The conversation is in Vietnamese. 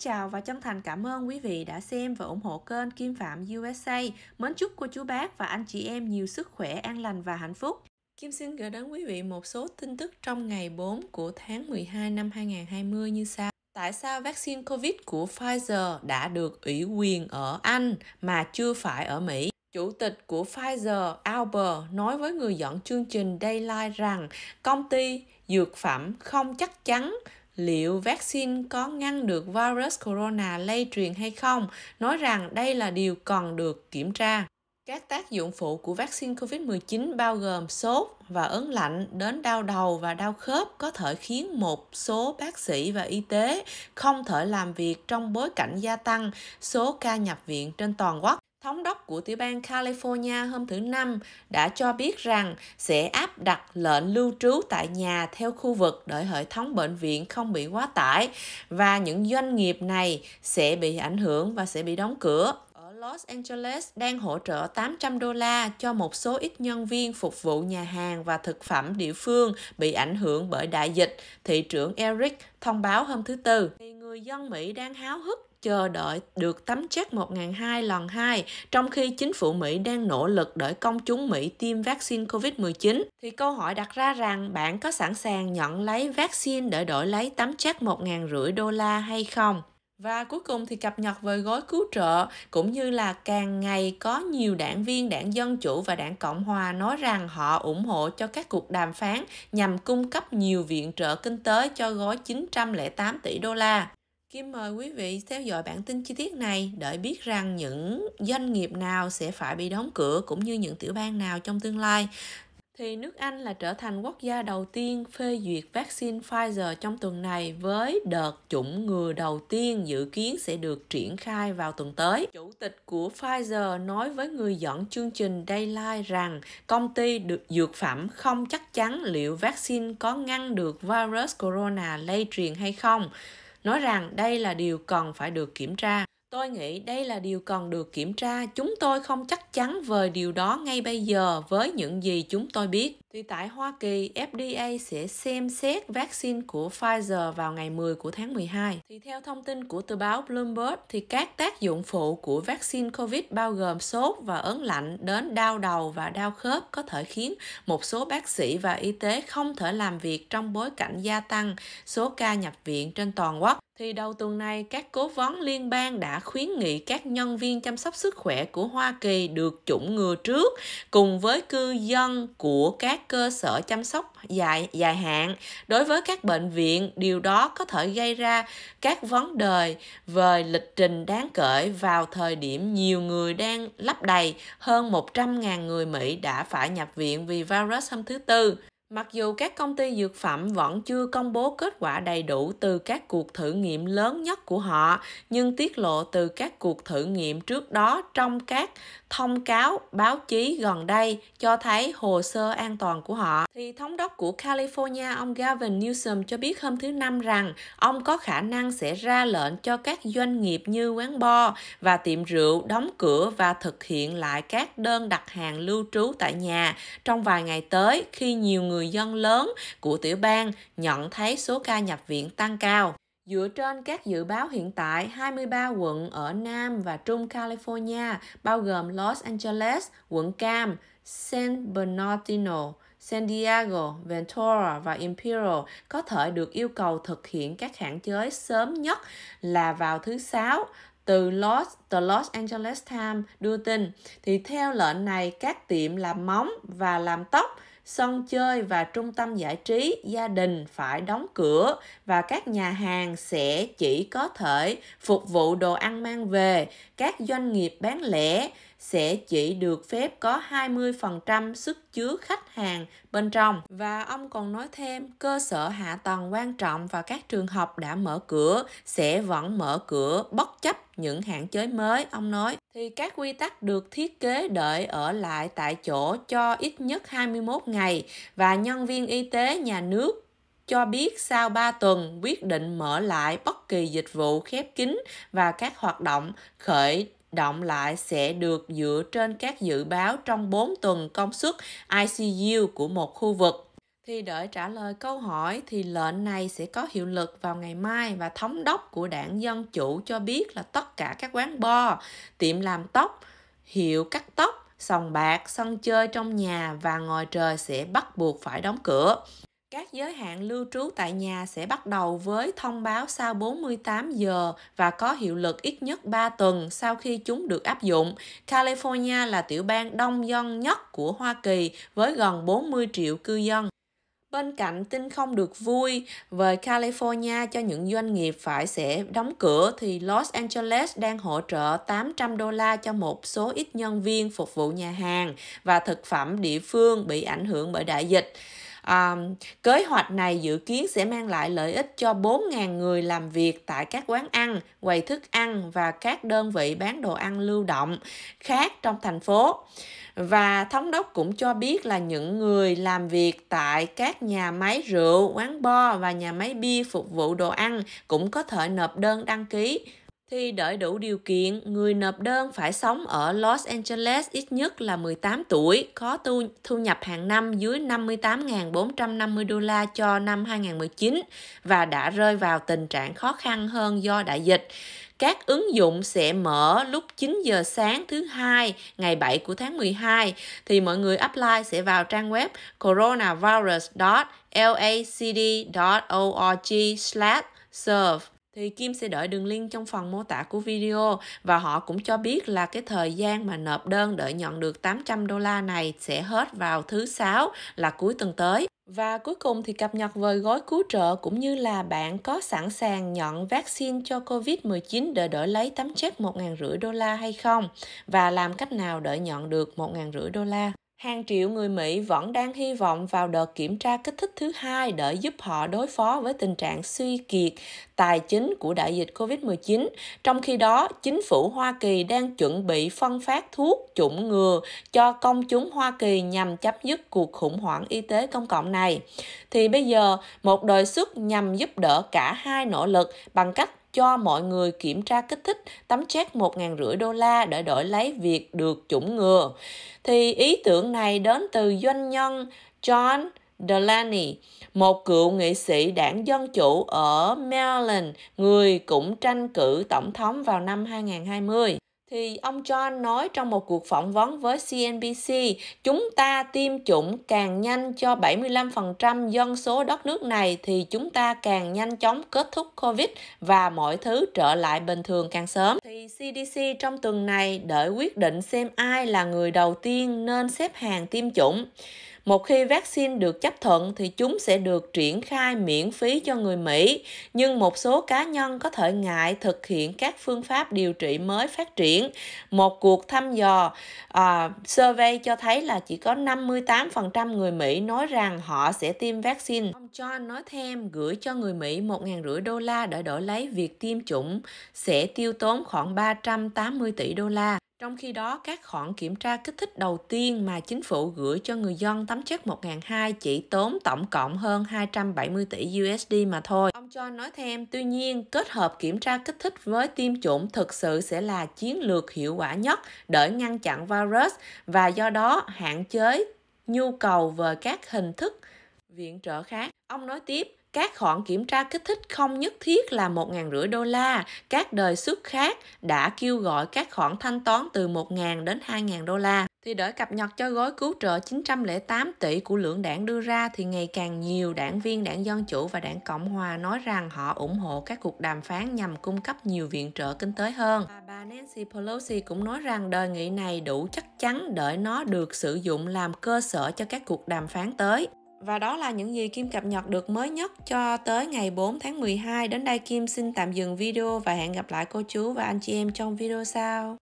chào và chân thành cảm ơn quý vị đã xem và ủng hộ kênh Kim Phạm USA. Mến chúc cô chú bác và anh chị em nhiều sức khỏe, an lành và hạnh phúc. Kim xin gửi đến quý vị một số tin tức trong ngày 4 của tháng 12 năm 2020 như sau. Tại sao vaccine COVID của Pfizer đã được ủy quyền ở Anh mà chưa phải ở Mỹ? Chủ tịch của Pfizer Albert nói với người dẫn chương trình Daylight rằng công ty dược phẩm không chắc chắn liệu vaccine có ngăn được virus corona lây truyền hay không, nói rằng đây là điều còn được kiểm tra. Các tác dụng phụ của vaccine COVID-19 bao gồm sốt và ớn lạnh đến đau đầu và đau khớp có thể khiến một số bác sĩ và y tế không thể làm việc trong bối cảnh gia tăng số ca nhập viện trên toàn quốc. Thống đốc của tiểu bang California hôm thứ Năm đã cho biết rằng sẽ áp đặt lệnh lưu trú tại nhà theo khu vực để hệ thống bệnh viện không bị quá tải và những doanh nghiệp này sẽ bị ảnh hưởng và sẽ bị đóng cửa. Ở Los Angeles đang hỗ trợ 800 đô la cho một số ít nhân viên phục vụ nhà hàng và thực phẩm địa phương bị ảnh hưởng bởi đại dịch, thị trưởng Eric thông báo hôm thứ Tư. Người dân Mỹ đang háo hức chờ đợi được tấm check 1002 lần 2, trong khi chính phủ Mỹ đang nỗ lực đợi công chúng Mỹ tiêm vaccine COVID-19, thì câu hỏi đặt ra rằng bạn có sẵn sàng nhận lấy vaccine để đổi lấy tấm check 1.500 đô la hay không? Và cuối cùng thì cập nhật về gói cứu trợ cũng như là càng ngày có nhiều đảng viên đảng Dân Chủ và đảng Cộng Hòa nói rằng họ ủng hộ cho các cuộc đàm phán nhằm cung cấp nhiều viện trợ kinh tế cho gói 908 tỷ đô la. Kim mời quý vị theo dõi bản tin chi tiết này để biết rằng những doanh nghiệp nào sẽ phải bị đóng cửa cũng như những tiểu bang nào trong tương lai. Thì nước Anh là trở thành quốc gia đầu tiên phê duyệt vaccine Pfizer trong tuần này với đợt chủng ngừa đầu tiên dự kiến sẽ được triển khai vào tuần tới. Chủ tịch của Pfizer nói với người dẫn chương trình Daylight rằng công ty được dược phẩm không chắc chắn liệu vaccine có ngăn được virus corona lây truyền hay không nói rằng đây là điều cần phải được kiểm tra tôi nghĩ đây là điều cần được kiểm tra chúng tôi không chắc chắn về điều đó ngay bây giờ với những gì chúng tôi biết thì tại Hoa Kỳ, FDA sẽ xem xét vaccine của Pfizer vào ngày 10 của tháng 12. Thì theo thông tin của tờ báo Bloomberg, thì các tác dụng phụ của vaccine COVID bao gồm sốt và ớn lạnh đến đau đầu và đau khớp có thể khiến một số bác sĩ và y tế không thể làm việc trong bối cảnh gia tăng số ca nhập viện trên toàn quốc thì đầu tuần này các cố vấn liên bang đã khuyến nghị các nhân viên chăm sóc sức khỏe của Hoa Kỳ được chủng ngừa trước cùng với cư dân của các các cơ sở chăm sóc dài dài hạn đối với các bệnh viện điều đó có thể gây ra các vấn đề về lịch trình đáng kể vào thời điểm nhiều người đang lấp đầy hơn 100.000 người Mỹ đã phải nhập viện vì virus hôm thứ tư Mặc dù các công ty dược phẩm vẫn chưa công bố kết quả đầy đủ từ các cuộc thử nghiệm lớn nhất của họ, nhưng tiết lộ từ các cuộc thử nghiệm trước đó trong các thông cáo báo chí gần đây cho thấy hồ sơ an toàn của họ thì thống đốc của California ông Gavin Newsom cho biết hôm thứ Năm rằng ông có khả năng sẽ ra lệnh cho các doanh nghiệp như quán bar và tiệm rượu đóng cửa và thực hiện lại các đơn đặt hàng lưu trú tại nhà trong vài ngày tới khi nhiều người dân lớn của tiểu bang nhận thấy số ca nhập viện tăng cao. Dựa trên các dự báo hiện tại, 23 quận ở Nam và Trung California, bao gồm Los Angeles, quận Cam, San Bernardino, San Diego, Ventura và Imperial có thể được yêu cầu thực hiện các hạn chế sớm nhất là vào thứ Sáu từ Los, The Los Angeles Times đưa tin thì theo lệnh này các tiệm làm móng và làm tóc sân chơi và trung tâm giải trí gia đình phải đóng cửa và các nhà hàng sẽ chỉ có thể phục vụ đồ ăn mang về các doanh nghiệp bán lẻ sẽ chỉ được phép có 20% sức chứa khách hàng bên trong. Và ông còn nói thêm, cơ sở hạ tầng quan trọng và các trường học đã mở cửa sẽ vẫn mở cửa bất chấp những hạn chế mới, ông nói. Thì các quy tắc được thiết kế đợi ở lại tại chỗ cho ít nhất 21 ngày và nhân viên y tế nhà nước cho biết sau 3 tuần quyết định mở lại bất kỳ dịch vụ khép kín và các hoạt động khởi động lại sẽ được dựa trên các dự báo trong 4 tuần công suất ICU của một khu vực. Thì đợi trả lời câu hỏi thì lệnh này sẽ có hiệu lực vào ngày mai và thống đốc của đảng Dân Chủ cho biết là tất cả các quán bar, tiệm làm tóc, hiệu cắt tóc, sòng bạc, sân chơi trong nhà và ngoài trời sẽ bắt buộc phải đóng cửa. Các giới hạn lưu trú tại nhà sẽ bắt đầu với thông báo sau 48 giờ và có hiệu lực ít nhất 3 tuần sau khi chúng được áp dụng. California là tiểu bang đông dân nhất của Hoa Kỳ với gần 40 triệu cư dân. Bên cạnh tin không được vui về California cho những doanh nghiệp phải sẽ đóng cửa thì Los Angeles đang hỗ trợ 800 đô la cho một số ít nhân viên phục vụ nhà hàng và thực phẩm địa phương bị ảnh hưởng bởi đại dịch à, kế hoạch này dự kiến sẽ mang lại lợi ích cho 4.000 người làm việc tại các quán ăn, quầy thức ăn và các đơn vị bán đồ ăn lưu động khác trong thành phố. Và thống đốc cũng cho biết là những người làm việc tại các nhà máy rượu, quán bar và nhà máy bia phục vụ đồ ăn cũng có thể nộp đơn đăng ký thì đợi đủ điều kiện, người nộp đơn phải sống ở Los Angeles ít nhất là 18 tuổi, có thu, thu nhập hàng năm dưới 58.450 đô la cho năm 2019 và đã rơi vào tình trạng khó khăn hơn do đại dịch. Các ứng dụng sẽ mở lúc 9 giờ sáng thứ hai ngày 7 của tháng 12 thì mọi người apply sẽ vào trang web coronavirus.lacd.org/serve thì Kim sẽ đợi đường link trong phần mô tả của video và họ cũng cho biết là cái thời gian mà nộp đơn đợi nhận được 800 đô la này sẽ hết vào thứ sáu là cuối tuần tới. Và cuối cùng thì cập nhật về gói cứu trợ cũng như là bạn có sẵn sàng nhận vaccine cho COVID-19 để đổi lấy tấm check 1.500 đô la hay không và làm cách nào đợi nhận được 1.500 đô la hàng triệu người Mỹ vẫn đang hy vọng vào đợt kiểm tra kích thích thứ hai để giúp họ đối phó với tình trạng suy kiệt tài chính của đại dịch COVID-19. Trong khi đó, chính phủ Hoa Kỳ đang chuẩn bị phân phát thuốc chủng ngừa cho công chúng Hoa Kỳ nhằm chấm dứt cuộc khủng hoảng y tế công cộng này. Thì bây giờ, một đề xuất nhằm giúp đỡ cả hai nỗ lực bằng cách cho mọi người kiểm tra kích thích tấm check một rưỡi đô la để đổi lấy việc được chủng ngừa. Thì ý tưởng này đến từ doanh nhân John Delaney, một cựu nghị sĩ đảng Dân Chủ ở Maryland, người cũng tranh cử tổng thống vào năm 2020 thì ông John nói trong một cuộc phỏng vấn với CNBC, chúng ta tiêm chủng càng nhanh cho 75% dân số đất nước này thì chúng ta càng nhanh chóng kết thúc Covid và mọi thứ trở lại bình thường càng sớm. Thì CDC trong tuần này đợi quyết định xem ai là người đầu tiên nên xếp hàng tiêm chủng. Một khi vaccine được chấp thuận thì chúng sẽ được triển khai miễn phí cho người Mỹ, nhưng một số cá nhân có thể ngại thực hiện các phương pháp điều trị mới phát triển. Một cuộc thăm dò uh, survey cho thấy là chỉ có 58% người Mỹ nói rằng họ sẽ tiêm vaccine. Ông John nói thêm gửi cho người Mỹ 1.500 đô la để đổi lấy việc tiêm chủng sẽ tiêu tốn khoảng 380 tỷ đô la. Trong khi đó, các khoản kiểm tra kích thích đầu tiên mà chính phủ gửi cho người dân tấm chất 1002 chỉ tốn tổng cộng hơn 270 tỷ USD mà thôi. Ông John nói thêm, tuy nhiên, kết hợp kiểm tra kích thích với tiêm chủng thực sự sẽ là chiến lược hiệu quả nhất để ngăn chặn virus và do đó hạn chế nhu cầu về các hình thức viện trợ khác. Ông nói tiếp, các khoản kiểm tra kích thích không nhất thiết là 1.500 đô la. Các đời xuất khác đã kêu gọi các khoản thanh toán từ 1.000 đến 2.000 đô la. Thì để cập nhật cho gói cứu trợ 908 tỷ của lượng đảng đưa ra thì ngày càng nhiều đảng viên đảng Dân Chủ và đảng Cộng Hòa nói rằng họ ủng hộ các cuộc đàm phán nhằm cung cấp nhiều viện trợ kinh tế hơn. Và bà Nancy Pelosi cũng nói rằng đề nghị này đủ chắc chắn để nó được sử dụng làm cơ sở cho các cuộc đàm phán tới. Và đó là những gì Kim cập nhật được mới nhất cho tới ngày 4 tháng 12. Đến đây Kim xin tạm dừng video và hẹn gặp lại cô chú và anh chị em trong video sau.